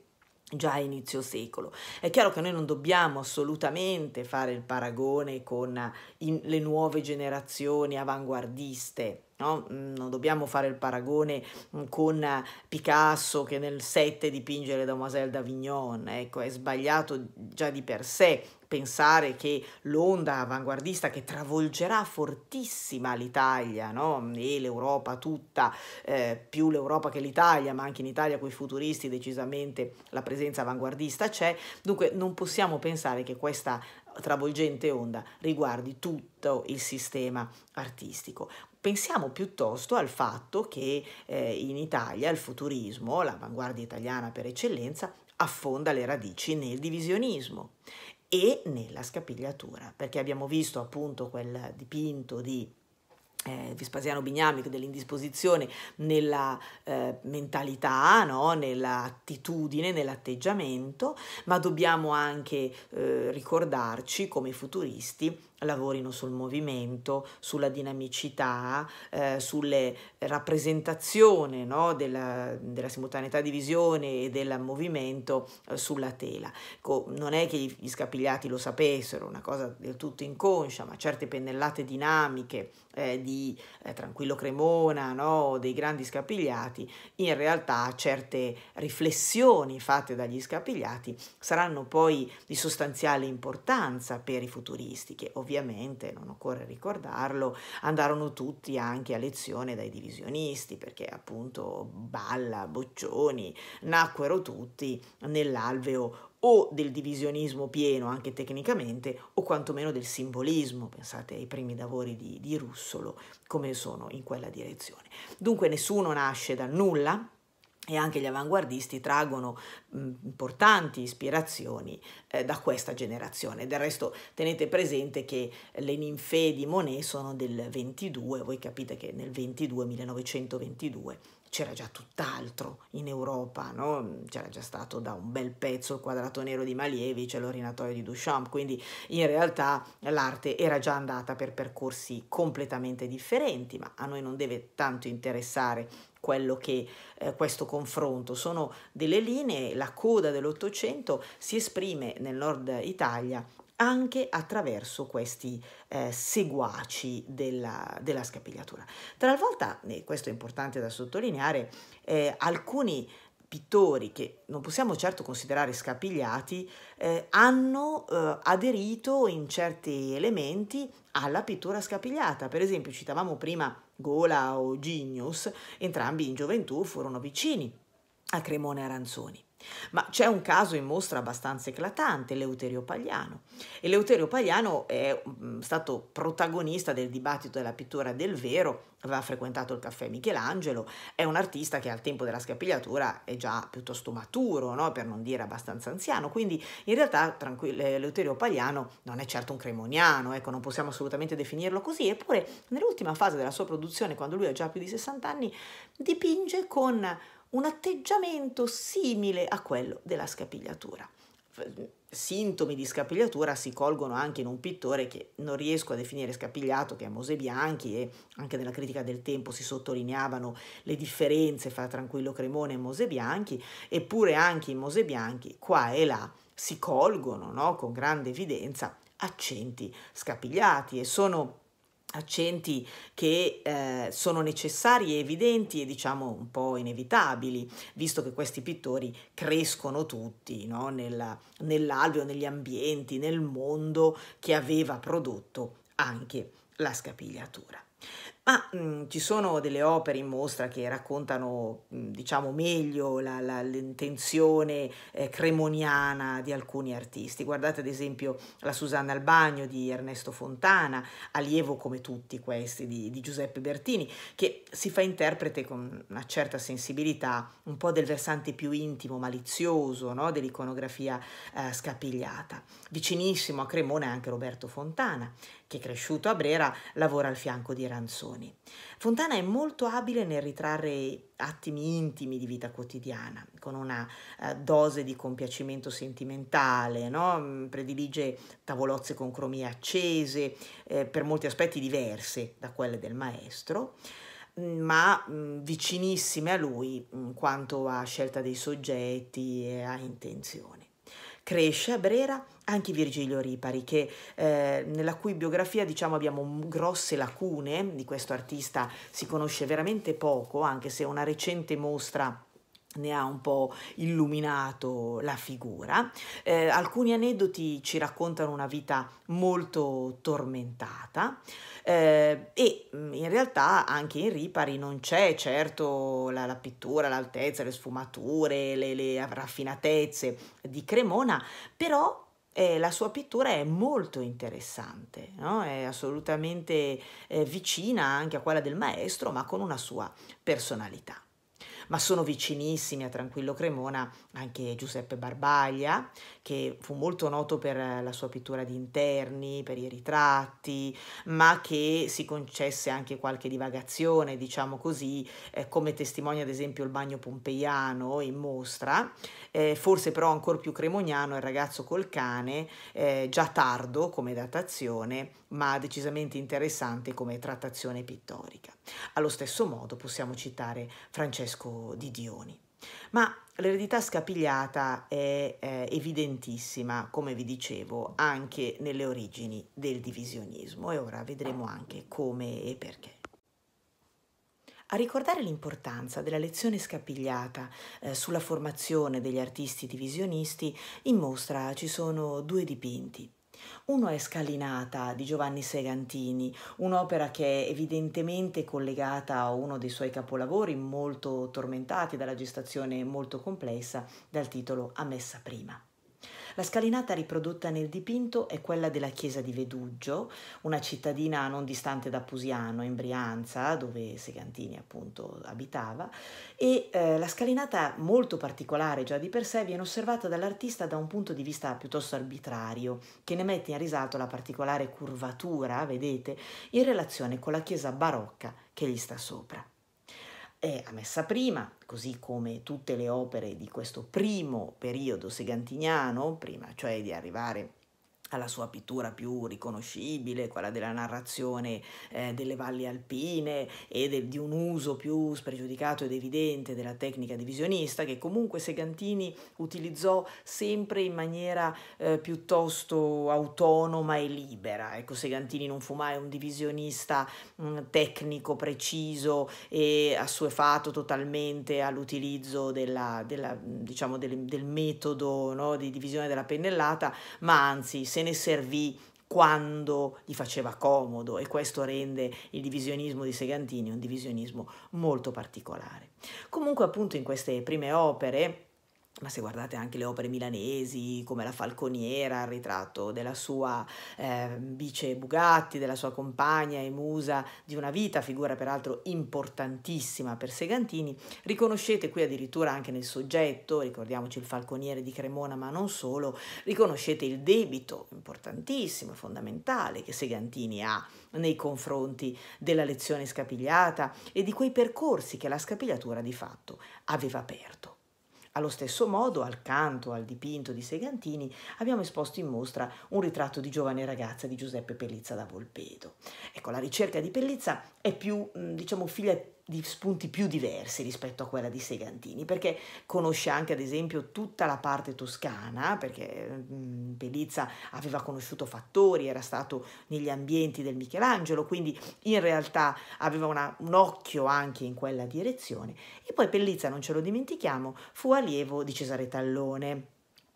già a inizio secolo. È chiaro che noi non dobbiamo assolutamente fare il paragone con in, le nuove generazioni avanguardiste, No? Mm, non dobbiamo fare il paragone mm, con Picasso che nel 7 dipinge le Damoiselle d'Avignon, ecco, è sbagliato già di per sé pensare che l'onda avanguardista che travolgerà fortissima l'Italia no? e l'Europa tutta, eh, più l'Europa che l'Italia, ma anche in Italia con i futuristi decisamente la presenza avanguardista c'è, dunque non possiamo pensare che questa travolgente onda riguardi tutto il sistema artistico. Pensiamo piuttosto al fatto che eh, in Italia il futurismo, l'avanguardia italiana per eccellenza, affonda le radici nel divisionismo e nella scapigliatura, perché abbiamo visto appunto quel dipinto di eh, Vespasiano Bignami dell'indisposizione nella eh, mentalità, no? nell'attitudine, nell'atteggiamento, ma dobbiamo anche eh, ricordarci come futuristi lavorino sul movimento, sulla dinamicità, eh, sulle rappresentazioni no, della, della, simultaneità di visione e del movimento eh, sulla tela. Ecco, non è che gli scapigliati lo sapessero, una cosa del tutto inconscia, ma certe pennellate dinamiche eh, di eh, Tranquillo Cremona, no, dei grandi scapigliati, in realtà certe riflessioni fatte dagli scapigliati saranno poi di sostanziale importanza per i futuristi, che ovviamente ovviamente, non occorre ricordarlo, andarono tutti anche a lezione dai divisionisti, perché appunto Balla, Boccioni, nacquero tutti nell'alveo o del divisionismo pieno anche tecnicamente o quantomeno del simbolismo, pensate ai primi lavori di, di Russolo come sono in quella direzione. Dunque nessuno nasce dal nulla, e anche gli avanguardisti traggono mh, importanti ispirazioni eh, da questa generazione. Del resto tenete presente che le ninfee di Monet sono del 22, voi capite che nel 22, 1922 c'era già tutt'altro in Europa, no? c'era già stato da un bel pezzo il quadrato nero di Malievi, c'è l'orinatorio di Duchamp, quindi in realtà l'arte era già andata per percorsi completamente differenti, ma a noi non deve tanto interessare quello che eh, questo confronto sono delle linee, la coda dell'Ottocento si esprime nel nord Italia anche attraverso questi eh, seguaci della, della, scapigliatura. Talvolta, e questo è importante da sottolineare, eh, alcuni pittori che non possiamo certo considerare scapigliati eh, hanno eh, aderito in certi elementi alla pittura scapigliata. Per esempio, citavamo prima Gola o Genius, entrambi in gioventù furono vicini a Cremone Aranzoni. Ma c'è un caso in mostra abbastanza eclatante, Eleuterio Pagliano. Eleuterio Pagliano è mm, stato protagonista del dibattito della pittura del vero, aveva frequentato il caffè Michelangelo, è un artista che al tempo della scapigliatura è già piuttosto maturo, no? per non dire abbastanza anziano, quindi in realtà Eleuterio eh, Pagliano non è certo un cremoniano, ecco, non possiamo assolutamente definirlo così, eppure nell'ultima fase della sua produzione, quando lui ha già più di 60 anni, dipinge con un atteggiamento simile a quello della scapigliatura. Mm, sintomi di scapigliatura si colgono anche in un pittore che non riesco a definire scapigliato, che è Mose Bianchi, e anche nella critica del tempo si sottolineavano le differenze fra Tranquillo Cremone e Mose Bianchi, eppure anche in Mose Bianchi, qua e là, si colgono no? con grande evidenza accenti scapigliati e sono accenti che eh, sono necessari e evidenti e diciamo un po' inevitabili, visto che questi pittori crescono tutti no? Nella, nell'alveo, negli ambienti, nel mondo che aveva prodotto anche la scapigliatura ma mh, mhmm, ci sono delle opere in mostra che raccontano, mh, mhmm, diciamo, meglio la, la, l'intenzione eh, cremoniana di alcuni artisti. Guardate ad esempio la Susanna al bagno di Ernesto Fontana, allievo come tutti questi di, di Giuseppe Bertini, che si fa interprete con una certa sensibilità un po' del versante più intimo, malizioso, no? dell'iconografia eh, scapigliata. Vicinissimo a Cremona è anche Roberto Fontana, che cresciuto a Brera lavora al fianco di Ranzoni emozioni. Fontana è molto abile nel ritrarre attimi intimi di vita quotidiana, con una eh, dose di compiacimento sentimentale, no? Mm, predilige tavolozze con cromie accese, eh, per molti aspetti diverse da quelle del maestro mm, ma mh, mm, vicinissime a lui mh, quanto a scelta dei soggetti e a intenzioni. Cresce a Brera anche Virgilio Ripari, che, eh, nella cui biografia diciamo, abbiamo grosse lacune, di questo artista si conosce veramente poco, anche se una recente mostra ne ha un po' illuminato la figura. Eh, alcuni aneddoti ci raccontano una vita molto tormentata eh, e mm, in realtà anche in Ripari non c'è certo la, la pittura, l'altezza, le sfumature, le, le raffinatezze di Cremona, però eh, la sua pittura è molto interessante, no? è assolutamente eh, vicina anche a quella del maestro, ma con una sua personalità. Ma sono vicinissimi a Tranquillo Cremona anche Giuseppe Barbaglia, che fu molto noto per la sua pittura di interni, per i ritratti, ma che si concesse anche qualche divagazione, diciamo così, eh, come testimonia ad esempio il bagno pompeiano in mostra, eh, forse però ancora più cremoniano il ragazzo col cane, eh, già tardo come datazione, ma decisamente interessante come trattazione pittorica. Allo stesso modo possiamo citare Francesco di Dioni. Ma l'eredità scapigliata è, è evidentissima, come vi dicevo, anche nelle origini del divisionismo e ora vedremo anche come e perché. A ricordare l'importanza della lezione scapigliata eh, sulla formazione degli artisti divisionisti, in mostra ci sono due dipinti, uno è Scalinata di Giovanni Segantini, un'opera che è evidentemente collegata a uno dei suoi capolavori molto tormentati dalla gestazione molto complessa dal titolo A Messa Prima. La scalinata riprodotta nel dipinto è quella della chiesa di Veduggio, una cittadina non distante da Pusiano, in Brianza, dove Segantini appunto abitava, e eh, la scalinata molto particolare già di per sé viene osservata dall'artista da un punto di vista piuttosto arbitrario, che ne mette in risalto la particolare curvatura, vedete, in relazione con la chiesa barocca che gli sta sopra è a messa prima, così come tutte le opere di questo primo periodo segantiniano, prima cioè di arrivare alla sua pittura più riconoscibile, quella della narrazione eh, delle valli alpine e de, di un uso più spregiudicato ed evidente della tecnica divisionista che comunque Segantini utilizzò sempre in maniera eh, piuttosto autonoma e libera. Ecco, Segantini non fu mai un divisionista mh, mm, tecnico, preciso e assuefato totalmente all'utilizzo della, della, diciamo, del, del, metodo no, di divisione della pennellata, ma anzi se ne servì quando gli faceva comodo e questo rende il divisionismo di Segantini un divisionismo molto particolare. Comunque appunto in queste prime opere ma se guardate anche le opere milanesi come la Falconiera, il ritratto della sua eh, bice Bugatti, della sua compagna e musa di una vita, figura peraltro importantissima per Segantini, riconoscete qui addirittura anche nel soggetto, ricordiamoci il Falconiere di Cremona ma non solo, riconoscete il debito importantissimo, fondamentale che Segantini ha nei confronti della lezione scapigliata e di quei percorsi che la scapigliatura di fatto aveva aperto. Allo stesso modo, al canto, al dipinto di Segantini, abbiamo esposto in mostra un ritratto di giovane ragazza di Giuseppe Pellizza da Volpedo. Ecco, la ricerca di Pellizza è più, diciamo, figlia di spunti più diversi rispetto a quella di Segantini, perché conosce anche ad esempio tutta la parte toscana, perché mh, mm, Pelizza aveva conosciuto fattori, era stato negli ambienti del Michelangelo, quindi in realtà aveva una, un occhio anche in quella direzione. E poi Pellizza, non ce lo dimentichiamo, fu allievo di Cesare Tallone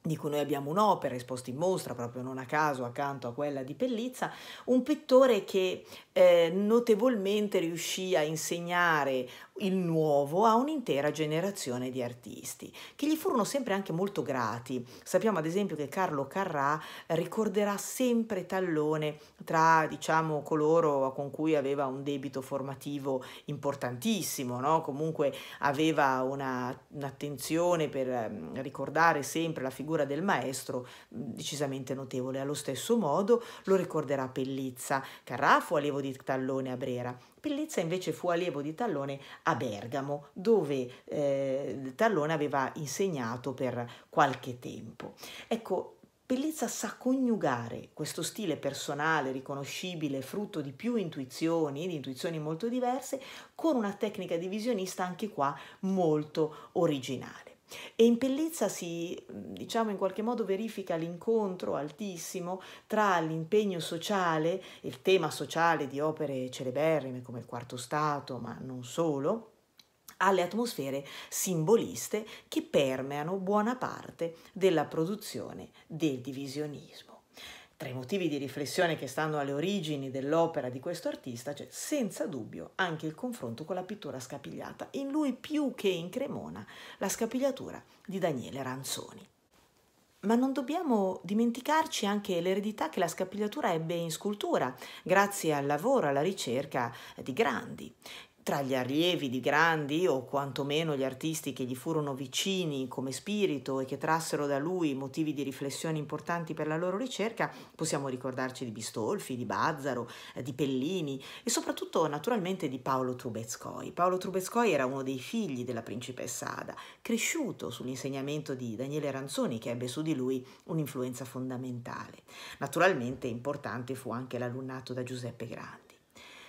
di cui noi abbiamo un'opera esposta in mostra proprio non a caso accanto a quella di Pellizza, un pittore che eh, notevolmente riuscì a insegnare il nuovo a un'intera generazione di artisti, che gli furono sempre anche molto grati. Sappiamo ad esempio che Carlo Carrà ricorderà sempre Tallone tra diciamo, coloro con cui aveva un debito formativo importantissimo, no? comunque aveva un'attenzione per um, ricordare sempre la figura del maestro decisamente notevole. Allo stesso modo lo ricorderà Pellizza. Carrà fu allievo di tallone a Brera. Pellizza invece fu allievo di tallone a Bergamo, dove eh, tallone aveva insegnato per qualche tempo. Ecco, Pellizza sa coniugare questo stile personale, riconoscibile, frutto di più intuizioni, di intuizioni molto diverse, con una tecnica divisionista anche qua molto originale. E in Pellezza si, diciamo, in qualche modo verifica l'incontro altissimo tra l'impegno sociale, il tema sociale di opere celeberrime come il Quarto Stato, ma non solo, alle atmosfere simboliste che permeano buona parte della produzione del divisionismo. Tra i motivi di riflessione che stanno alle origini dell'opera di questo artista c'è senza dubbio anche il confronto con la pittura scapigliata, in lui più che in Cremona la scapigliatura di Daniele Ranzoni. Ma non dobbiamo dimenticarci anche l'eredità che la scapigliatura ebbe in scultura, grazie al lavoro, alla ricerca di grandi tra gli allievi di grandi o quantomeno gli artisti che gli furono vicini come spirito e che trassero da lui motivi di riflessione importanti per la loro ricerca, possiamo ricordarci di Bistolfi, di Bazzaro, eh, di Pellini e soprattutto naturalmente di Paolo Trubezkoi. Paolo Trubezkoi era uno dei figli della principessa Ada, cresciuto sull'insegnamento di Daniele Ranzoni che ebbe su di lui un'influenza fondamentale. Naturalmente importante fu anche l'alunnato da Giuseppe Grandi.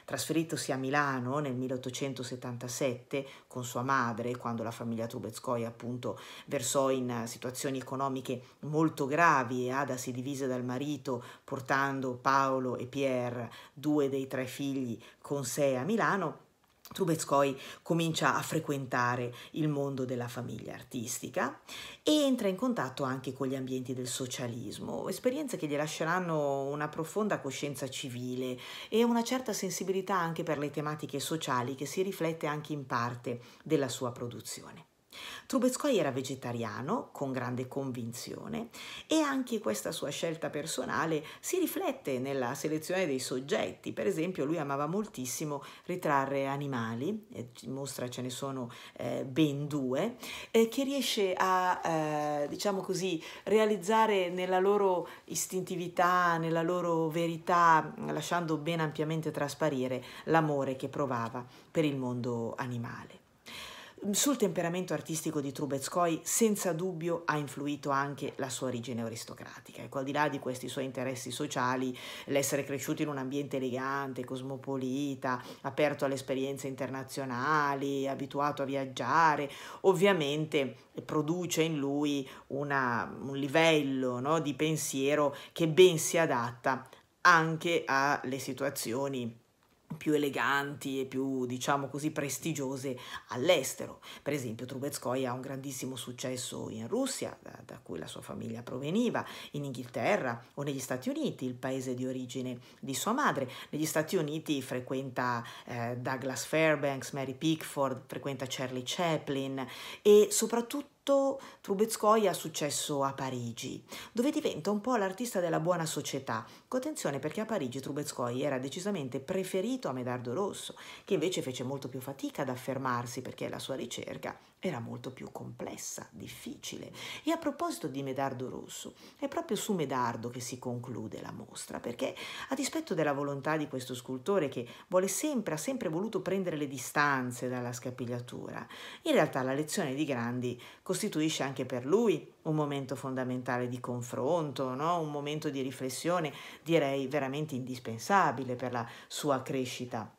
Trasferitosi a Milano nel 1877 con sua madre, quando la famiglia Trubetskoy appunto versò in situazioni economiche molto gravi e Ada si divise dal marito portando Paolo e Pierre, due dei tre figli, con sé a Milano, Trubetskoy comincia a frequentare il mondo della famiglia artistica e entra in contatto anche con gli ambienti del socialismo, esperienze che gli lasceranno una profonda coscienza civile e una certa sensibilità anche per le tematiche sociali che si riflette anche in parte della sua produzione. Trubezkoi era vegetariano con grande convinzione e anche questa sua scelta personale si riflette nella selezione dei soggetti. Per esempio, lui amava moltissimo ritrarre animali, eh, mostra ce ne sono eh, ben due, eh, che riesce a, eh, diciamo così, realizzare nella loro istintività, nella loro verità, lasciando ben ampiamente trasparire l'amore che provava per il mondo animale. Sul temperamento artistico di Trubetskoy senza dubbio ha influito anche la sua origine aristocratica, ecco al di là di questi suoi interessi sociali, l'essere cresciuto in un ambiente elegante, cosmopolita, aperto alle esperienze internazionali, abituato a viaggiare, ovviamente produce in lui una, un livello no, di pensiero che ben si adatta anche alle situazioni più eleganti e più, diciamo così, prestigiose all'estero. Per esempio, Trubetskoy ha un grandissimo successo in Russia, da, da, cui la sua famiglia proveniva, in Inghilterra o negli Stati Uniti, il paese di origine di sua madre. Negli Stati Uniti frequenta eh, Douglas Fairbanks, Mary Pickford, frequenta Charlie Chaplin e soprattutto Trubetskoy ha successo a Parigi, dove diventa un po' l'artista della buona società, Attenzione perché a Parigi Trubezkoi era decisamente preferito a Medardo Rosso, che invece fece molto più fatica ad affermarsi perché la sua ricerca era molto più complessa, difficile. E a proposito di Medardo Rosso, è proprio su Medardo che si conclude la mostra, perché a dispetto della volontà di questo scultore che vuole sempre, ha sempre voluto prendere le distanze dalla scapigliatura, in realtà la lezione di Grandi costituisce anche per lui un momento fondamentale di confronto, no? un momento di riflessione, direi veramente indispensabile per la sua crescita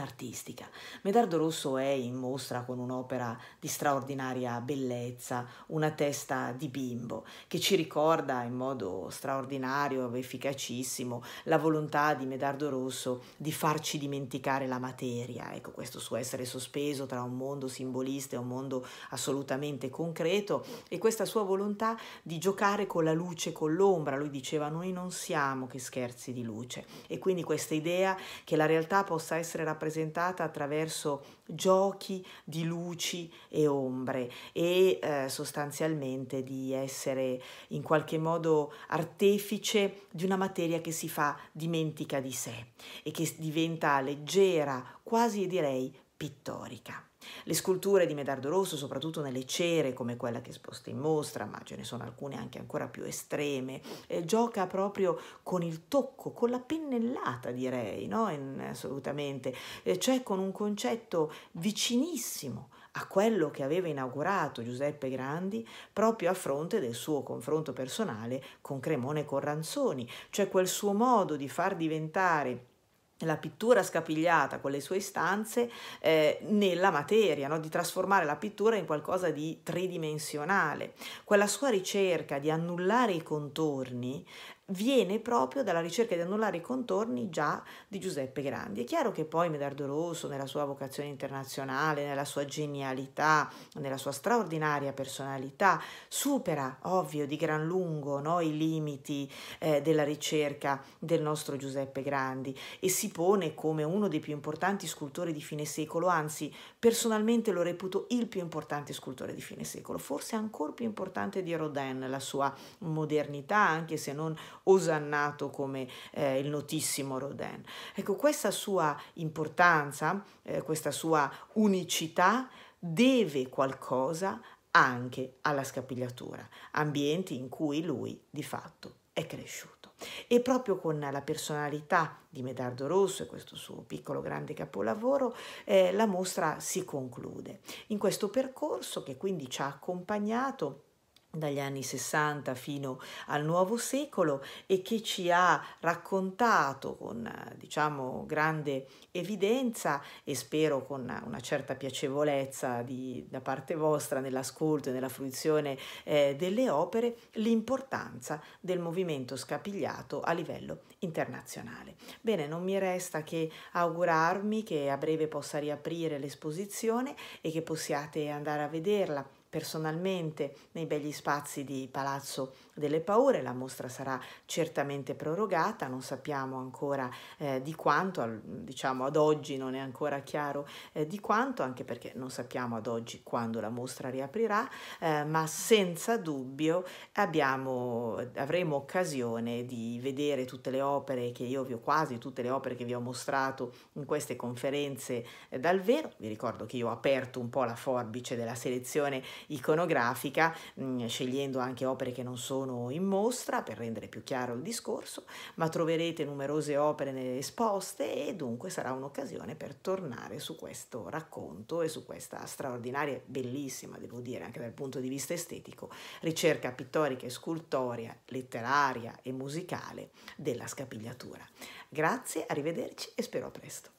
artistica. Medardo Rosso è in mostra con un'opera di straordinaria bellezza, una testa di bimbo, che ci ricorda in modo straordinario efficacissimo la volontà di Medardo Rosso di farci dimenticare la materia, ecco questo suo essere sospeso tra un mondo simbolista e un mondo assolutamente concreto e questa sua volontà di giocare con la luce, e con l'ombra, lui diceva noi non siamo che scherzi di luce e quindi questa idea che la realtà possa essere rappresentata rappresentata attraverso giochi di luci e ombre e eh, sostanzialmente di essere in qualche modo artefice di una materia che si fa dimentica di sé e che diventa leggera, quasi direi pittorica. Le sculture di Medardo Rosso, soprattutto nelle cere come quella che è esposta in mostra, ma ce ne sono alcune anche ancora più estreme, eh, gioca proprio con il tocco, con la pennellata direi, no? in, assolutamente, eh, cioè con un concetto vicinissimo a quello che aveva inaugurato Giuseppe Grandi proprio a fronte del suo confronto personale con Cremone Corranzoni, cioè quel suo modo di far diventare la pittura scapigliata con le sue istanze eh, nella materia, no? di trasformare la pittura in qualcosa di tridimensionale. Quella sua ricerca di annullare i contorni viene proprio dalla ricerca di annullare i contorni già di Giuseppe Grandi. È chiaro che poi Medardo Rosso, nella sua vocazione internazionale, nella sua genialità, nella sua straordinaria personalità, supera, ovvio, di gran lungo no, i limiti eh, della ricerca del nostro Giuseppe Grandi e si pone come uno dei più importanti scultori di fine secolo, anzi personalmente lo reputo il più importante scultore di fine secolo, forse ancora più importante di Rodin, la sua modernità, anche se non osannato come eh, il notissimo Rodin. Ecco, questa sua importanza, eh, questa sua unicità deve qualcosa anche alla scapigliatura, ambienti in cui lui di fatto è cresciuto. E proprio con la personalità di Medardo Rosso e questo suo piccolo grande capolavoro, eh, la mostra si conclude. In questo percorso che quindi ci ha accompagnato, dagli anni 60 fino al nuovo secolo e che ci ha raccontato con diciamo grande evidenza e spero con una certa piacevolezza di, da parte vostra nell'ascolto e nella fruizione eh, delle opere l'importanza del movimento scapigliato a livello internazionale. Bene, non mi resta che augurarmi che a breve possa riaprire l'esposizione e che possiate andare a vederla personalmente nei begli spazi di Palazzo delle paure, la mostra sarà certamente prorogata, non sappiamo ancora eh, di quanto, al, diciamo ad oggi non è ancora chiaro eh, di quanto, anche perché non sappiamo ad oggi quando la mostra riaprirà, eh, ma senza dubbio abbiamo, avremo occasione di vedere tutte le opere che io vi ho quasi, tutte le opere che vi ho mostrato in queste conferenze eh, dal vero, vi ricordo che io ho aperto un po' la forbice della selezione iconografica, mh, mm, scegliendo anche opere che non sono sono in mostra per rendere più chiaro il discorso, ma troverete numerose opere esposte e dunque sarà un'occasione per tornare su questo racconto e su questa straordinaria, e bellissima, devo dire, anche dal punto di vista estetico, ricerca pittorica e scultoria, letteraria e musicale della scapigliatura. Grazie, arrivederci e spero a presto.